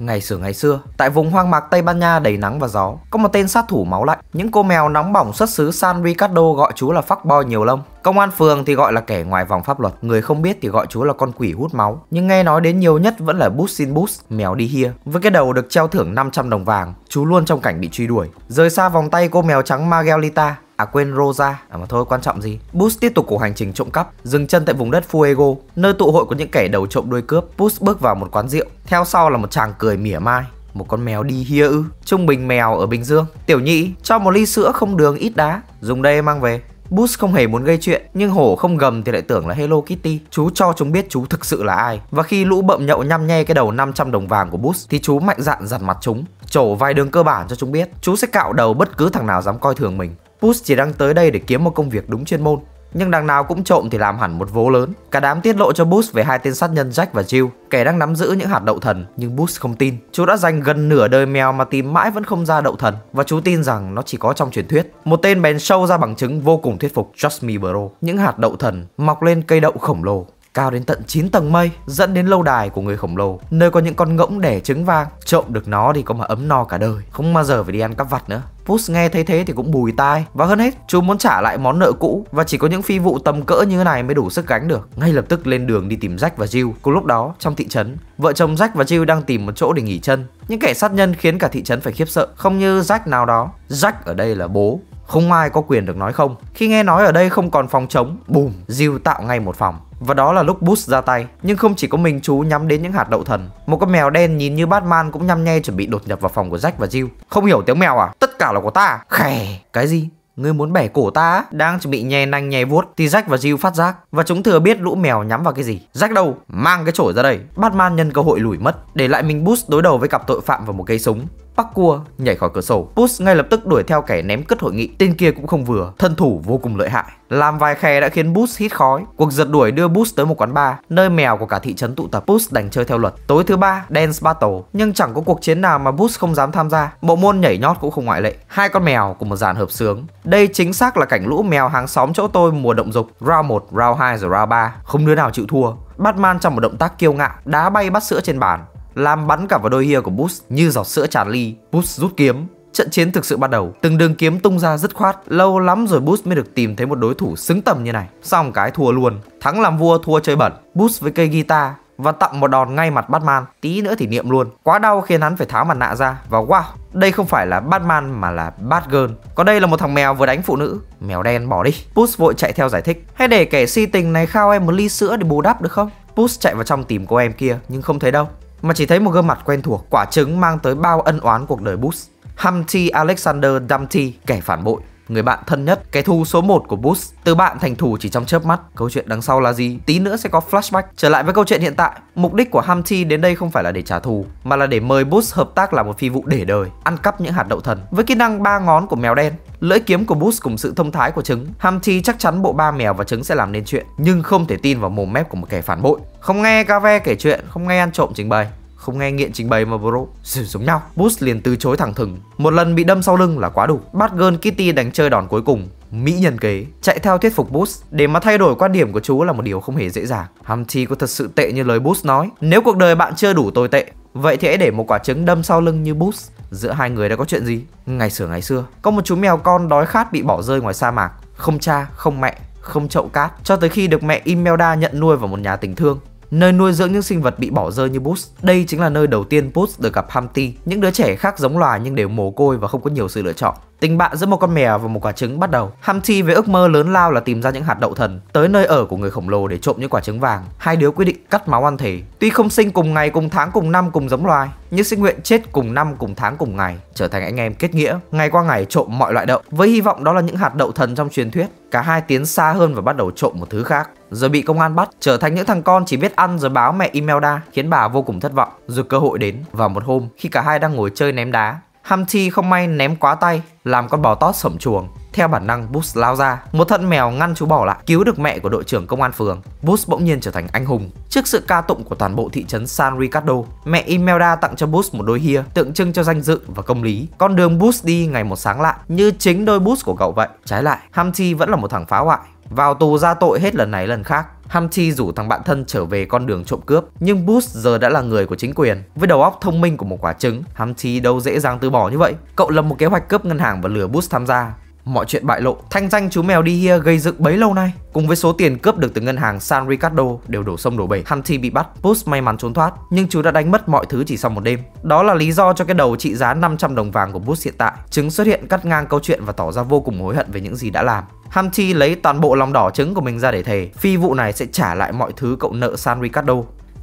Ngày xưa ngày xưa, tại vùng hoang mạc Tây Ban Nha đầy nắng và gió, có một tên sát thủ máu lạnh. Những cô mèo nóng bỏng xuất xứ San Ricardo gọi chú là bo nhiều lông. Công an phường thì gọi là kẻ ngoài vòng pháp luật, người không biết thì gọi chú là con quỷ hút máu. Nhưng nghe nói đến nhiều nhất vẫn là Bussin Bus, mèo đi hia. Với cái đầu được treo thưởng 500 đồng vàng, chú luôn trong cảnh bị truy đuổi. Rời xa vòng tay cô mèo trắng Margelita, À quên Rosa, à mà thôi quan trọng gì. Boost tiếp tục cuộc hành trình trộm cắp, dừng chân tại vùng đất Fuego, nơi tụ hội của những kẻ đầu trộm đuôi cướp. Boost bước vào một quán rượu, theo sau là một chàng cười mỉa mai. Một con mèo đi hia ư Trung bình mèo ở Bình Dương Tiểu nhị cho một ly sữa không đường ít đá Dùng đây mang về Boost không hề muốn gây chuyện, nhưng hổ không gầm thì lại tưởng là Hello Kitty. Chú cho chúng biết chú thực sự là ai. Và khi lũ bậm nhậu nhăm nhe cái đầu 500 đồng vàng của Boost thì chú mạnh dạn giặt mặt chúng, trổ vài đường cơ bản cho chúng biết. Chú sẽ cạo đầu bất cứ thằng nào dám coi thường mình. Push chỉ đang tới đây để kiếm một công việc đúng chuyên môn, nhưng đằng nào cũng trộm thì làm hẳn một vố lớn. Cả đám tiết lộ cho Boost về hai tên sát nhân Jack và Jill, kẻ đang nắm giữ những hạt đậu thần, nhưng Boost không tin. Chú đã dành gần nửa đời mèo mà tìm mãi vẫn không ra đậu thần, và chú tin rằng nó chỉ có trong truyền thuyết. Một tên bèn show ra bằng chứng vô cùng thuyết phục Just Me Bro, những hạt đậu thần mọc lên cây đậu khổng lồ cao đến tận 9 tầng mây dẫn đến lâu đài của người khổng lồ nơi có những con ngỗng đẻ trứng vàng trộm được nó thì có mà ấm no cả đời không bao giờ phải đi ăn cắp vặt nữa Puss nghe thấy thế thì cũng bùi tai Và hơn hết chú muốn trả lại món nợ cũ Và chỉ có những phi vụ tầm cỡ như thế này mới đủ sức gánh được Ngay lập tức lên đường đi tìm Jack và Jill Cùng lúc đó trong thị trấn Vợ chồng Jack và Jill đang tìm một chỗ để nghỉ chân Những kẻ sát nhân khiến cả thị trấn phải khiếp sợ Không như Jack nào đó Jack ở đây là bố không ai có quyền được nói không Khi nghe nói ở đây không còn phòng trống Bùm, Jill tạo ngay một phòng và đó là lúc boost ra tay. Nhưng không chỉ có mình chú nhắm đến những hạt đậu thần. Một con mèo đen nhìn như Batman cũng nhăm nhe chuẩn bị đột nhập vào phòng của Jack và Jill. Không hiểu tiếng mèo à? Tất cả là của ta. Khè, cái gì? Ngươi muốn bẻ cổ ta Đang chuẩn bị nhè nanh nhè vuốt Thì Jack và Jill phát giác Và chúng thừa biết lũ mèo nhắm vào cái gì Jack đâu Mang cái chổi ra đây Batman nhân cơ hội lủi mất Để lại mình boost đối đầu với cặp tội phạm và một cây súng Park Cua nhảy khỏi cửa sổ. Push ngay lập tức đuổi theo kẻ ném cất hội nghị. Tên kia cũng không vừa, thân thủ vô cùng lợi hại. Làm vài khe đã khiến Bush hít khói. Cuộc giật đuổi đưa Bush tới một quán bar, nơi mèo của cả thị trấn tụ tập. Bush đành chơi theo luật. Tối thứ ba, Dance Battle, nhưng chẳng có cuộc chiến nào mà Bush không dám tham gia. Bộ môn nhảy nhót cũng không ngoại lệ. Hai con mèo cùng một dàn hợp sướng. Đây chính xác là cảnh lũ mèo hàng xóm chỗ tôi mùa động dục, round 1, round 2 rồi round 3. Không đứa nào chịu thua. Batman trong một động tác kiêu ngạo, đá bay bát sữa trên bàn làm bắn cả vào đôi hia của Boots như giọt sữa tràn ly. Boots rút kiếm, Trận chiến thực sự bắt đầu, từng đường kiếm tung ra rất khoát, lâu lắm rồi Boost mới được tìm thấy một đối thủ xứng tầm như này. Xong cái thua luôn, thắng làm vua thua chơi bẩn. Boost với cây guitar và tặng một đòn ngay mặt Batman, tí nữa thì niệm luôn. Quá đau khiến hắn phải tháo mặt nạ ra và wow, đây không phải là Batman mà là Batgirl. Còn đây là một thằng mèo vừa đánh phụ nữ, mèo đen bỏ đi. Boost vội chạy theo giải thích, Hay để kẻ si tình này khao em một ly sữa để bù đắp được không? Boost chạy vào trong tìm cô em kia nhưng không thấy đâu mà chỉ thấy một gương mặt quen thuộc quả trứng mang tới bao ân oán cuộc đời Bush. Humpty Alexander Dumpty, kẻ phản bội, người bạn thân nhất, kẻ thù số 1 của Boost, từ bạn thành thủ chỉ trong chớp mắt. Câu chuyện đằng sau là gì? Tí nữa sẽ có flashback. Trở lại với câu chuyện hiện tại, mục đích của Humpty đến đây không phải là để trả thù, mà là để mời Boost hợp tác làm một phi vụ để đời, ăn cắp những hạt đậu thần. Với kỹ năng ba ngón của mèo đen, lưỡi kiếm của Boost cùng sự thông thái của trứng, Humpty chắc chắn bộ ba mèo và trứng sẽ làm nên chuyện, nhưng không thể tin vào mồm mép của một kẻ phản bội. Không nghe Cave kể chuyện, không nghe ăn trộm trình bày không nghe nghiện trình bày mà bro giống nhau Bush liền từ chối thẳng thừng một lần bị đâm sau lưng là quá đủ bắt Girl Kitty đánh chơi đòn cuối cùng Mỹ nhân kế chạy theo thuyết phục Bush để mà thay đổi quan điểm của chú là một điều không hề dễ dàng. Humpty có thật sự tệ như lời Bush nói. Nếu cuộc đời bạn chưa đủ tồi tệ, vậy thì hãy để một quả trứng đâm sau lưng như Bush. Giữa hai người đã có chuyện gì? Ngày xưa ngày xưa, có một chú mèo con đói khát bị bỏ rơi ngoài sa mạc, không cha, không mẹ, không chậu cát cho tới khi được mẹ Imelda nhận nuôi vào một nhà tình thương nơi nuôi dưỡng những sinh vật bị bỏ rơi như Boots. Đây chính là nơi đầu tiên Boots được gặp Humpty, những đứa trẻ khác giống loài nhưng đều mồ côi và không có nhiều sự lựa chọn. Tình bạn giữa một con mèo và một quả trứng bắt đầu. Humpty với ước mơ lớn lao là tìm ra những hạt đậu thần, tới nơi ở của người khổng lồ để trộm những quả trứng vàng. Hai đứa quyết định cắt máu ăn thể. Tuy không sinh cùng ngày, cùng tháng, cùng năm, cùng giống loài, nhưng sinh nguyện chết cùng năm, cùng tháng, cùng ngày, trở thành anh em kết nghĩa, ngày qua ngày trộm mọi loại đậu, với hy vọng đó là những hạt đậu thần trong truyền thuyết. Cả hai tiến xa hơn và bắt đầu trộm một thứ khác rồi bị công an bắt, trở thành những thằng con chỉ biết ăn rồi báo mẹ Imelda, khiến bà vô cùng thất vọng. Rồi cơ hội đến, vào một hôm, khi cả hai đang ngồi chơi ném đá, Humpty không may ném quá tay, làm con bò tót sẩm chuồng. Theo bản năng, Boots lao ra, một thân mèo ngăn chú bỏ lại, cứu được mẹ của đội trưởng công an phường. Boots bỗng nhiên trở thành anh hùng. Trước sự ca tụng của toàn bộ thị trấn San Ricardo, mẹ Imelda tặng cho Boots một đôi hia, tượng trưng cho danh dự và công lý. Con đường Boots đi ngày một sáng lạ, như chính đôi Boots của cậu vậy. Trái lại, Humpty vẫn là một thằng phá hoại vào tù ra tội hết lần này lần khác, Hamti rủ thằng bạn thân trở về con đường trộm cướp, nhưng Bush giờ đã là người của chính quyền. Với đầu óc thông minh của một quả trứng, Hamti đâu dễ dàng từ bỏ như vậy. Cậu lập một kế hoạch cướp ngân hàng và lừa Bush tham gia mọi chuyện bại lộ. Thanh danh chú mèo đi hia gây dựng bấy lâu nay, cùng với số tiền cướp được từ ngân hàng San Ricardo đều đổ sông đổ bể. Hunty bị bắt, Puss may mắn trốn thoát, nhưng chú đã đánh mất mọi thứ chỉ sau một đêm. Đó là lý do cho cái đầu trị giá 500 đồng vàng của Puss hiện tại. Trứng xuất hiện cắt ngang câu chuyện và tỏ ra vô cùng hối hận về những gì đã làm. Humpty lấy toàn bộ lòng đỏ trứng của mình ra để thề, phi vụ này sẽ trả lại mọi thứ cậu nợ San Ricardo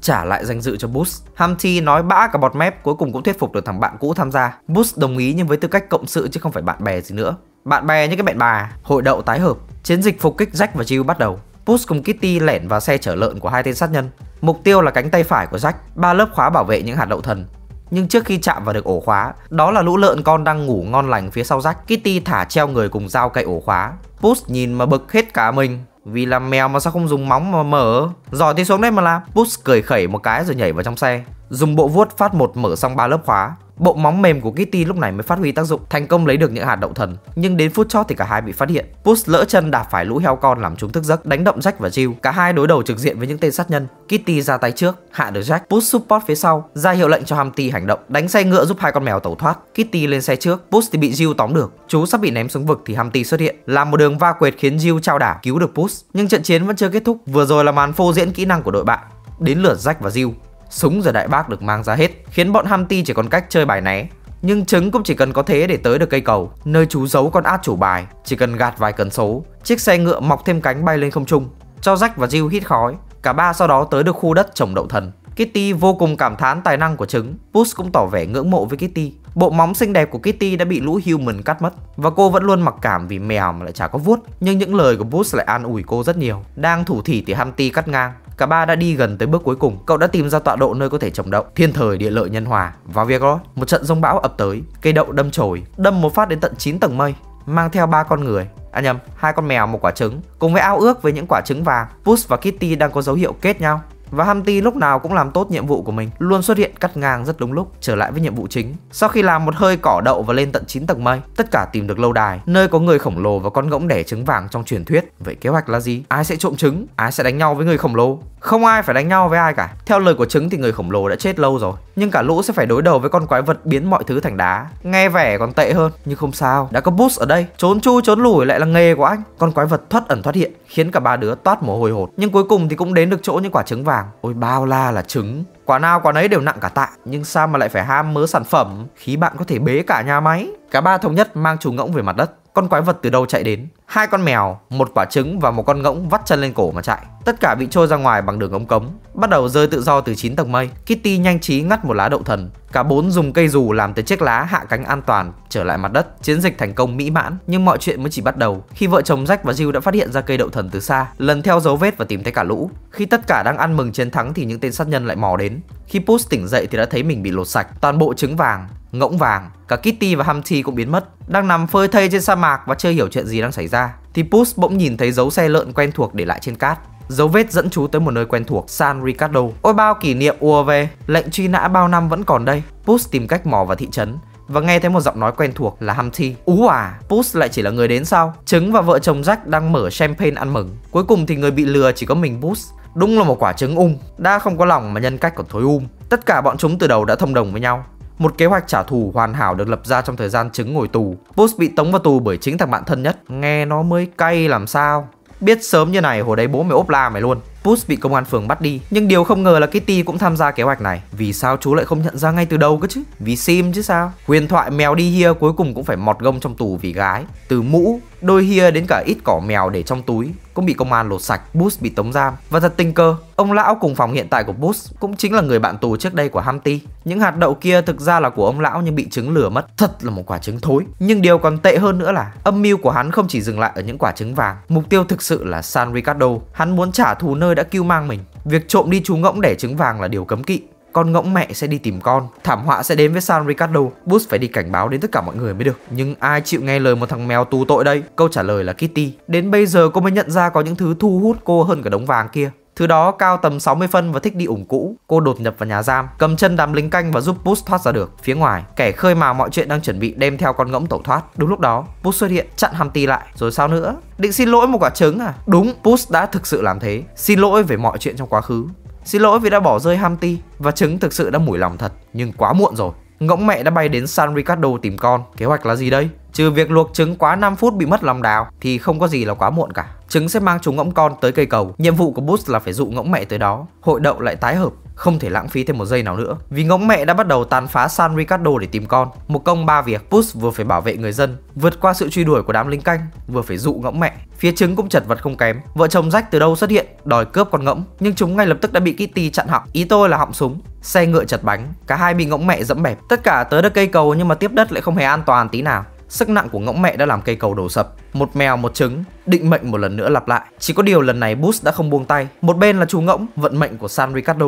trả lại danh dự cho Bush. Humpty nói bã cả bọt mép cuối cùng cũng thuyết phục được thằng bạn cũ tham gia. Bush đồng ý nhưng với tư cách cộng sự chứ không phải bạn bè gì nữa. Bạn bè như cái bạn bà, hội đậu tái hợp, chiến dịch phục kích Jack và Jill bắt đầu. Bush cùng Kitty lẻn vào xe chở lợn của hai tên sát nhân. Mục tiêu là cánh tay phải của Jack, ba lớp khóa bảo vệ những hạt đậu thần. Nhưng trước khi chạm vào được ổ khóa, đó là lũ lợn con đang ngủ ngon lành phía sau Jack. Kitty thả treo người cùng dao cậy ổ khóa. Bush nhìn mà bực hết cả mình. Vì là mèo mà sao không dùng móng mà mở Giỏi thì xuống đây mà làm Boots cười khẩy một cái rồi nhảy vào trong xe Dùng bộ vuốt phát một mở xong ba lớp khóa Bộ móng mềm của Kitty lúc này mới phát huy tác dụng, thành công lấy được những hạt đậu thần. Nhưng đến phút chót thì cả hai bị phát hiện. Puss lỡ chân đạp phải lũ heo con làm chúng thức giấc, đánh động Jack và Jill. Cả hai đối đầu trực diện với những tên sát nhân. Kitty ra tay trước, hạ được Jack, Puss support phía sau, ra hiệu lệnh cho Humpty hành động, đánh xe ngựa giúp hai con mèo tẩu thoát. Kitty lên xe trước, Puss thì bị Jill tóm được. Chú sắp bị ném xuống vực thì Humpty xuất hiện, làm một đường va quệt khiến Jill trao đảo cứu được Puss. Nhưng trận chiến vẫn chưa kết thúc, vừa rồi là màn phô diễn kỹ năng của đội bạn. Đến lượt Jack và Jill, Súng giờ đại bác được mang ra hết, khiến bọn Humpty chỉ còn cách chơi bài né. Nhưng trứng cũng chỉ cần có thế để tới được cây cầu, nơi chú giấu con át chủ bài, chỉ cần gạt vài cần số, chiếc xe ngựa mọc thêm cánh bay lên không trung, cho Jack và Jill hít khói. Cả ba sau đó tới được khu đất trồng đậu thần. Kitty vô cùng cảm thán tài năng của trứng, Puss cũng tỏ vẻ ngưỡng mộ với Kitty. Bộ móng xinh đẹp của Kitty đã bị lũ human cắt mất và cô vẫn luôn mặc cảm vì mèo mà lại chả có vuốt, nhưng những lời của Puss lại an ủi cô rất nhiều. Đang thủ thỉ thì Hamty cắt ngang, Cả ba đã đi gần tới bước cuối cùng, cậu đã tìm ra tọa độ nơi có thể trồng đậu. Thiên thời địa lợi nhân hòa. Vào việc đó, một trận rông bão ập tới, cây đậu đâm chồi, đâm một phát đến tận 9 tầng mây, mang theo ba con người. À nhầm, hai con mèo một quả trứng, cùng với ao ước với những quả trứng vàng. Puss và Kitty đang có dấu hiệu kết nhau. Và Humpty lúc nào cũng làm tốt nhiệm vụ của mình, luôn xuất hiện cắt ngang rất đúng lúc, trở lại với nhiệm vụ chính. Sau khi làm một hơi cỏ đậu và lên tận 9 tầng mây, tất cả tìm được lâu đài, nơi có người khổng lồ và con ngỗng đẻ trứng vàng trong truyền thuyết. Vậy kế hoạch là gì? Ai sẽ trộm trứng? Ai sẽ đánh nhau với người khổng lồ? Không ai phải đánh nhau với ai cả. Theo lời của trứng thì người khổng lồ đã chết lâu rồi, nhưng cả lũ sẽ phải đối đầu với con quái vật biến mọi thứ thành đá. Nghe vẻ còn tệ hơn, nhưng không sao, đã có boost ở đây. Trốn chui trốn lủi lại là nghề của anh. Con quái vật thoát ẩn thoát hiện, khiến cả ba đứa toát mồ hôi hột. Nhưng cuối cùng thì cũng đến được chỗ những quả trứng vàng. Ôi bao la là trứng. Quả nào quả nấy đều nặng cả tạ, nhưng sao mà lại phải ham mớ sản phẩm khi bạn có thể bế cả nhà máy. Cả ba thống nhất mang chú ngỗng về mặt đất con quái vật từ đâu chạy đến. Hai con mèo, một quả trứng và một con ngỗng vắt chân lên cổ mà chạy. Tất cả bị trôi ra ngoài bằng đường ống cống, bắt đầu rơi tự do từ 9 tầng mây. Kitty nhanh trí ngắt một lá đậu thần. Cả bốn dùng cây dù làm từ chiếc lá hạ cánh an toàn trở lại mặt đất. Chiến dịch thành công mỹ mãn, nhưng mọi chuyện mới chỉ bắt đầu khi vợ chồng Jack và Jill đã phát hiện ra cây đậu thần từ xa, lần theo dấu vết và tìm thấy cả lũ. Khi tất cả đang ăn mừng chiến thắng thì những tên sát nhân lại mò đến. Khi Puss tỉnh dậy thì đã thấy mình bị lột sạch toàn bộ trứng vàng ngỗng vàng, cả Kitty và Humpty cũng biến mất, đang nằm phơi thây trên sa mạc và chưa hiểu chuyện gì đang xảy ra. Thì Puss bỗng nhìn thấy dấu xe lợn quen thuộc để lại trên cát. Dấu vết dẫn chú tới một nơi quen thuộc, San Ricardo. Ôi bao kỷ niệm ùa về, lệnh truy nã bao năm vẫn còn đây. Puss tìm cách mò vào thị trấn, và nghe thấy một giọng nói quen thuộc là Humpty. Ú à, Puss lại chỉ là người đến sau. Trứng và vợ chồng Jack đang mở champagne ăn mừng. Cuối cùng thì người bị lừa chỉ có mình Puss. Đúng là một quả trứng ung, um. đã không có lòng mà nhân cách còn thối um. Tất cả bọn chúng từ đầu đã thông đồng với nhau. Một kế hoạch trả thù hoàn hảo được lập ra trong thời gian chứng ngồi tù. Boss bị tống vào tù bởi chính thằng bạn thân nhất. Nghe nó mới cay làm sao. Biết sớm như này hồi đấy bố mày ốp la mày luôn Puss bị công an phường bắt đi Nhưng điều không ngờ là Kitty cũng tham gia kế hoạch này Vì sao chú lại không nhận ra ngay từ đầu cơ chứ Vì sim chứ sao Huyền thoại mèo đi hia cuối cùng cũng phải mọt gông trong tù vì gái Từ mũ Đôi hia đến cả ít cỏ mèo để trong túi cũng bị công an lột sạch, Bus bị tống giam. Và thật tình cơ, ông lão cùng phòng hiện tại của Bus cũng chính là người bạn tù trước đây của Hamty. Những hạt đậu kia thực ra là của ông lão nhưng bị trứng lửa mất. Thật là một quả trứng thối. Nhưng điều còn tệ hơn nữa là âm mưu của hắn không chỉ dừng lại ở những quả trứng vàng. Mục tiêu thực sự là San Ricardo. Hắn muốn trả thù nơi đã cứu mang mình. Việc trộm đi chú ngỗng để trứng vàng là điều cấm kỵ con ngỗng mẹ sẽ đi tìm con. Thảm họa sẽ đến với San Ricardo, Bus phải đi cảnh báo đến tất cả mọi người mới được. Nhưng ai chịu nghe lời một thằng mèo tù tội đây? Câu trả lời là Kitty. Đến bây giờ cô mới nhận ra có những thứ thu hút cô hơn cả đống vàng kia. Thứ đó cao tầm 60 phân và thích đi ủng cũ. Cô đột nhập vào nhà giam, cầm chân đám lính canh và giúp Bus thoát ra được. Phía ngoài, kẻ khơi mà mọi chuyện đang chuẩn bị đem theo con ngỗng tẩu thoát. Đúng lúc đó, Bus xuất hiện, chặn Hamty lại. Rồi sao nữa? Định xin lỗi một quả trứng à? Đúng, Bus đã thực sự làm thế. Xin lỗi về mọi chuyện trong quá khứ. Xin lỗi vì đã bỏ rơi Humpty và trứng thực sự đã mủi lòng thật, nhưng quá muộn rồi. Ngỗng mẹ đã bay đến San Ricardo tìm con, kế hoạch là gì đây? Trừ việc luộc trứng quá 5 phút bị mất lòng đào thì không có gì là quá muộn cả. Trứng sẽ mang chúng ngỗng con tới cây cầu. Nhiệm vụ của Boost là phải dụ ngỗng mẹ tới đó. Hội đậu lại tái hợp, không thể lãng phí thêm một giây nào nữa. Vì ngỗng mẹ đã bắt đầu tàn phá San Ricardo để tìm con. Một công ba việc, Boost vừa phải bảo vệ người dân, vượt qua sự truy đuổi của đám lính canh, vừa phải dụ ngỗng mẹ. Phía trứng cũng chật vật không kém. Vợ chồng rách từ đâu xuất hiện, đòi cướp con ngỗng, nhưng chúng ngay lập tức đã bị Kitty chặn họng. Ý tôi là họng súng. Xe ngựa chật bánh, cả hai bị ngỗng mẹ dẫm bẹp. Tất cả tới được cây cầu nhưng mà tiếp đất lại không hề an toàn tí nào sức nặng của ngỗng mẹ đã làm cây cầu đổ sập. Một mèo một trứng, định mệnh một lần nữa lặp lại. Chỉ có điều lần này boost đã không buông tay. Một bên là chú ngỗng, vận mệnh của San Ricardo.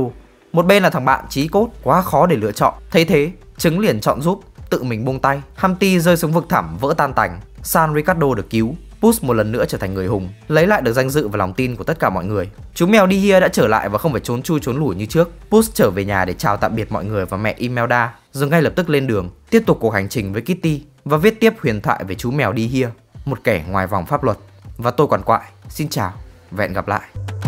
Một bên là thằng bạn trí cốt, quá khó để lựa chọn. Thấy thế, trứng liền chọn giúp, tự mình buông tay. hamty rơi xuống vực thẳm vỡ tan tành. San Ricardo được cứu. boost một lần nữa trở thành người hùng, lấy lại được danh dự và lòng tin của tất cả mọi người. Chú mèo đi Dihia đã trở lại và không phải trốn chui trốn lủi như trước. boost trở về nhà để chào tạm biệt mọi người và mẹ Imelda rồi ngay lập tức lên đường, tiếp tục cuộc hành trình với Kitty và viết tiếp huyền thoại về chú mèo đi hia, một kẻ ngoài vòng pháp luật. Và tôi còn quại, xin chào và hẹn gặp lại.